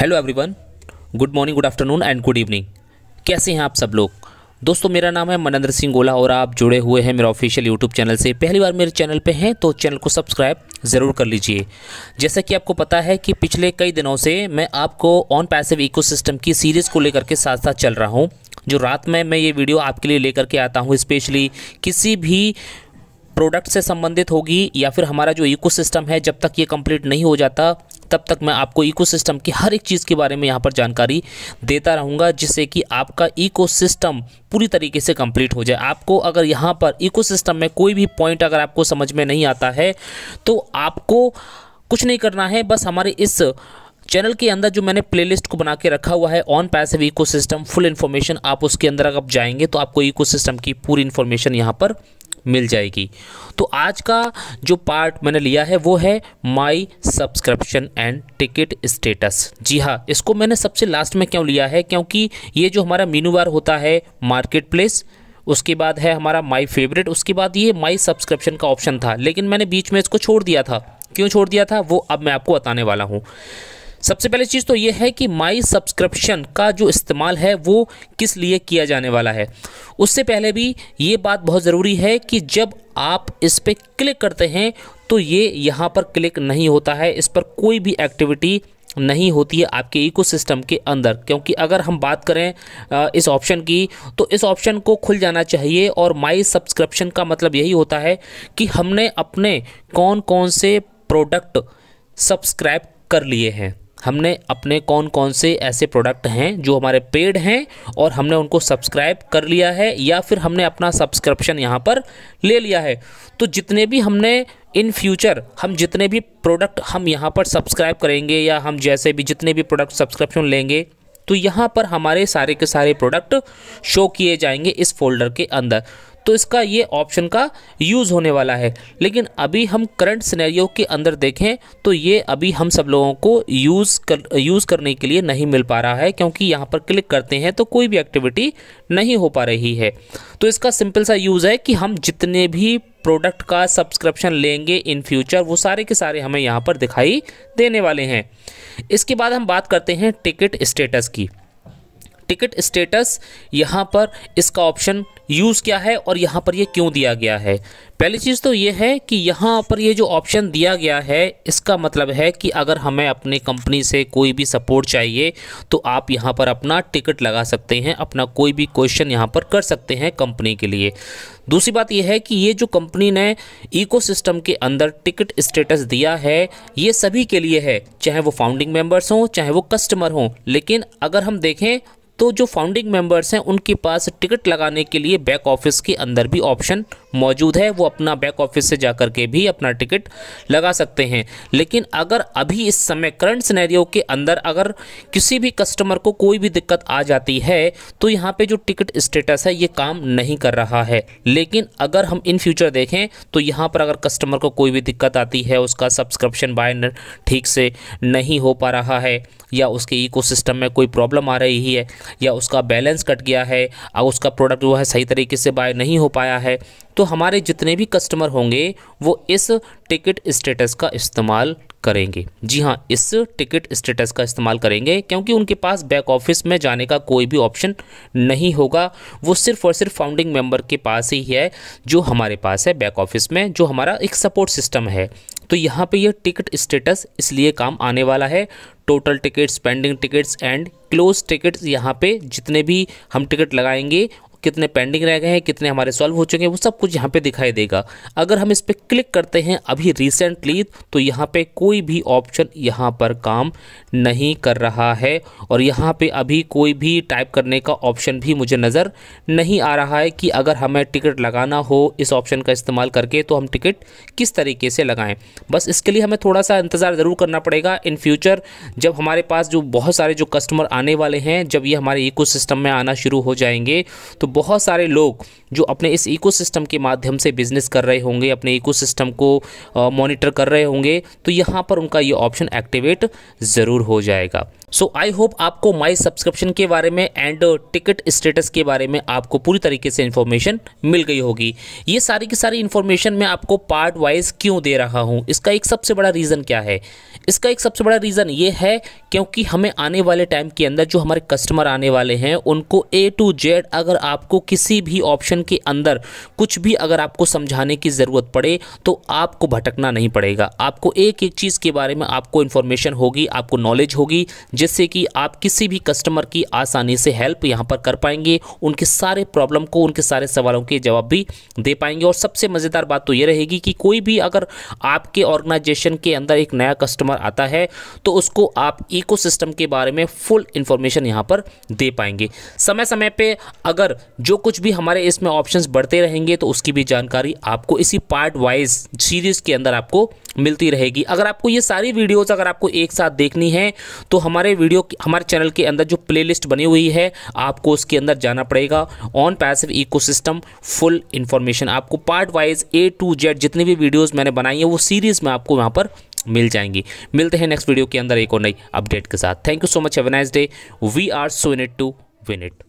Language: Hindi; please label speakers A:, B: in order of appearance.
A: hello everyone good morning good afternoon and good evening कैसे हैं आप सब लोग दोस्तों मेरा नाम है मनेंद्र सिंह गोला और आप जुड़े हुए हैं मेरा ऑफिशियल यूट्यूब चैनल से पहली बार मेरे चैनल पे हैं तो चैनल को सब्सक्राइब ज़रूर कर लीजिए जैसा कि आपको पता है कि पिछले कई दिनों से मैं आपको ऑन पैसिव इको की सीरीज़ को लेकर के साथ साथ चल रहा हूँ जो रात में मैं ये वीडियो आपके लिए लेकर के आता हूँ स्पेशली किसी भी प्रोडक्ट से संबंधित होगी या फिर हमारा जो इकोसिस्टम है जब तक ये कंप्लीट नहीं हो जाता तब तक मैं आपको इकोसिस्टम की हर एक चीज़ के बारे में यहाँ पर जानकारी देता रहूँगा जिससे कि आपका इकोसिस्टम पूरी तरीके से कंप्लीट हो जाए आपको अगर यहाँ पर इकोसिस्टम में कोई भी पॉइंट अगर आपको समझ में नहीं आता है तो आपको कुछ नहीं करना है बस हमारे इस चैनल के अंदर जो मैंने प्लेलिस्ट को बना के रखा हुआ है ONPASSIVE ecosystem full information आप उसके अंदर अगर आप जाएंगे तो आपको इकोसिस्टम की पूरी इन्फॉर्मेशन यहाँ पर मिल जाएगी तो आज का जो पार्ट मैंने लिया है वो है my subscription and ticket status जी हाँ इसको मैंने सबसे लास्ट में क्यों लिया है क्योंकि ये जो हमारा मीनू बार होता है मार्केट प्लेस उसके बाद है हमारा माई फेवरेट उसके बाद ये माई सब्सक्रिप्शन का ऑप्शन था लेकिन मैंने बीच में इसको छोड़ दिया था क्यों छोड़ दिया था वो अब मैं आपको बताने वाला हूँ सबसे पहले चीज़ तो ये है कि माई सब्सक्रिप्शन का जो इस्तेमाल है वो किस लिए किया जाने वाला है उससे पहले भी ये बात बहुत ज़रूरी है कि जब आप इस पर क्लिक करते हैं तो ये यहाँ पर क्लिक नहीं होता है इस पर कोई भी एक्टिविटी नहीं होती है आपके इकोसिस्टम के अंदर क्योंकि अगर हम बात करें इस ऑप्शन की तो इस ऑप्शन को खुल जाना चाहिए और माई सब्सक्रिप्शन का मतलब यही होता है कि हमने अपने कौन कौन से प्रोडक्ट सब्सक्राइब कर लिए हैं हमने अपने कौन कौन से ऐसे प्रोडक्ट हैं जो हमारे पेड हैं और हमने उनको सब्सक्राइब कर लिया है या फिर हमने अपना सब्सक्रिप्शन यहाँ पर ले लिया है तो जितने भी हमने इन फ्यूचर हम जितने भी प्रोडक्ट हम यहाँ पर सब्सक्राइब करेंगे या हम जैसे भी जितने भी प्रोडक्ट सब्सक्रिप्शन लेंगे तो यहाँ पर हमारे सारे के सारे प्रोडक्ट शो किए जाएंगे इस फोल्डर के अंदर तो इसका ये ऑप्शन का यूज़ होने वाला है लेकिन अभी हम करंट सिनेरियो के अंदर देखें तो ये अभी हम सब लोगों को यूज़ कर यूज़ करने के लिए नहीं मिल पा रहा है क्योंकि यहाँ पर क्लिक करते हैं तो कोई भी एक्टिविटी नहीं हो पा रही है तो इसका सिंपल सा यूज़ है कि हम जितने भी प्रोडक्ट का सब्सक्रिप्शन लेंगे इन फ्यूचर वो सारे के सारे हमें यहाँ पर दिखाई देने वाले हैं इसके बाद हम बात करते हैं टिकट स्टेटस की टिकट स्टेटस यहाँ पर इसका ऑप्शन यूज़ क्या है और यहाँ पर ये क्यों दिया गया है पहली चीज़ तो ये है कि यहाँ पर ये जो ऑप्शन दिया गया है इसका मतलब है कि अगर हमें अपने कंपनी से कोई भी सपोर्ट चाहिए तो आप यहाँ पर अपना टिकट लगा सकते हैं अपना कोई भी क्वेश्चन यहाँ पर कर सकते हैं कंपनी के लिए दूसरी बात यह है कि ये जो कंपनी ने इकोसिस्टम के अंदर टिकट स्टेटस दिया है ये सभी के लिए है चाहे वो फाउंडिंग मेम्बर्स हों चाहे वो कस्टमर हों लेकिन अगर हम देखें तो जो फाउंडिंग मेंबर्स हैं उनके पास टिकट लगाने के लिए बैक ऑफिस के अंदर भी ऑप्शन मौजूद है वो अपना बैक ऑफिस से जा करके भी अपना टिकट लगा सकते हैं लेकिन अगर अभी इस समय करंट सिनेरियो के अंदर अगर किसी भी कस्टमर को कोई भी दिक्कत आ जाती है तो यहाँ पे जो टिकट स्टेटस है ये काम नहीं कर रहा है लेकिन अगर हम इन फ्यूचर देखें तो यहाँ पर अगर कस्टमर को कोई भी दिक्कत आती है उसका सब्सक्रिप्शन बाय ठीक से नहीं हो पा रहा है या उसके इको में कोई प्रॉब्लम आ रही है या उसका बैलेंस कट गया है और उसका प्रोडक्ट जो है सही तरीके से बाय नहीं हो पाया है तो हमारे जितने भी कस्टमर होंगे वो इस टिकट स्टेटस का इस्तेमाल करेंगे जी हाँ इस टिकट स्टेटस का इस्तेमाल करेंगे क्योंकि उनके पास बैक ऑफिस में जाने का कोई भी ऑप्शन नहीं होगा वो सिर्फ और सिर्फ फाउंडिंग मेंबर के पास ही है जो हमारे पास है बैक ऑफिस में जो हमारा एक सपोर्ट सिस्टम है तो यहाँ पे यह टिकट स्टेटस इसलिए काम आने वाला है total tickets pending tickets and close tickets यहाँ पे जितने भी हम टिकट लगाएंगे कितने पेंडिंग रह गए हैं कितने हमारे सॉल्व हो चुके हैं वो सब कुछ यहाँ पे दिखाई देगा अगर हम इस पर क्लिक करते हैं अभी रिसेंटली तो यहाँ पे कोई भी ऑप्शन यहाँ पर काम नहीं कर रहा है और यहाँ पे अभी कोई भी टाइप करने का ऑप्शन भी मुझे नज़र नहीं आ रहा है कि अगर हमें टिकट लगाना हो इस ऑप्शन का इस्तेमाल करके तो हम टिकट किस तरीके से लगाएं बस इसके लिए हमें थोड़ा सा इंतज़ार ज़रूर करना पड़ेगा इन फ्यूचर जब हमारे पास जो बहुत सारे जो कस्टमर आने वाले हैं जब ये हमारे इको में आना शुरू हो जाएंगे तो बहुत सारे लोग जो अपने इस इकोसिस्टम के माध्यम से बिज़नेस कर रहे होंगे अपने इकोसिस्टम को मॉनिटर कर रहे होंगे तो यहाँ पर उनका ये ऑप्शन एक्टिवेट ज़रूर हो जाएगा सो आई होप आपको माई सब्सक्रिप्शन के बारे में एंड टिकट स्टेटस के बारे में आपको पूरी तरीके से इन्फॉर्मेशन मिल गई होगी ये सारी की सारी इन्फॉर्मेशन मैं आपको पार्ट वाइज क्यों दे रहा हूँ इसका एक सबसे बड़ा रीज़न क्या है इसका एक सबसे बड़ा रीज़न ये है क्योंकि हमें आने वाले टाइम के अंदर जो हमारे कस्टमर आने वाले हैं उनको ए टू जेड अगर आप आपको किसी भी ऑप्शन के अंदर कुछ भी अगर आपको समझाने की ज़रूरत पड़े तो आपको भटकना नहीं पड़ेगा आपको एक एक चीज़ के बारे में आपको इन्फॉर्मेशन होगी आपको नॉलेज होगी जिससे कि आप किसी भी कस्टमर की आसानी से हेल्प यहाँ पर कर पाएंगे उनके सारे प्रॉब्लम को उनके सारे सवालों के जवाब भी दे पाएंगे और सबसे मज़ेदार बात तो ये रहेगी कि कोई भी अगर आपके ऑर्गेनाइजेशन के अंदर एक नया कस्टमर आता है तो उसको आप इकोसिस्टम के बारे में फुल इन्फॉर्मेशन यहाँ पर दे पाएंगे समय समय पे अगर जो कुछ भी हमारे इसमें ऑप्शंस बढ़ते रहेंगे तो उसकी भी जानकारी आपको इसी पार्ट वाइज सीरीज़ के अंदर आपको मिलती रहेगी अगर आपको ये सारी वीडियोस अगर आपको एक साथ देखनी है तो हमारे वीडियो हमारे चैनल के अंदर जो प्लेलिस्ट बनी हुई है आपको उसके अंदर जाना पड़ेगा ONPASSIVE ecosystem full information आपको part wise A to Z जितनी भी वीडियोज़ मैंने बनाई हैं वो सीरीज़ में आपको वहाँ पर मिल जाएंगी मिलते हैं नेक्स्ट वीडियो के अंदर एक और नई अपडेट के साथ thank you so much have nice day we are so in it to win it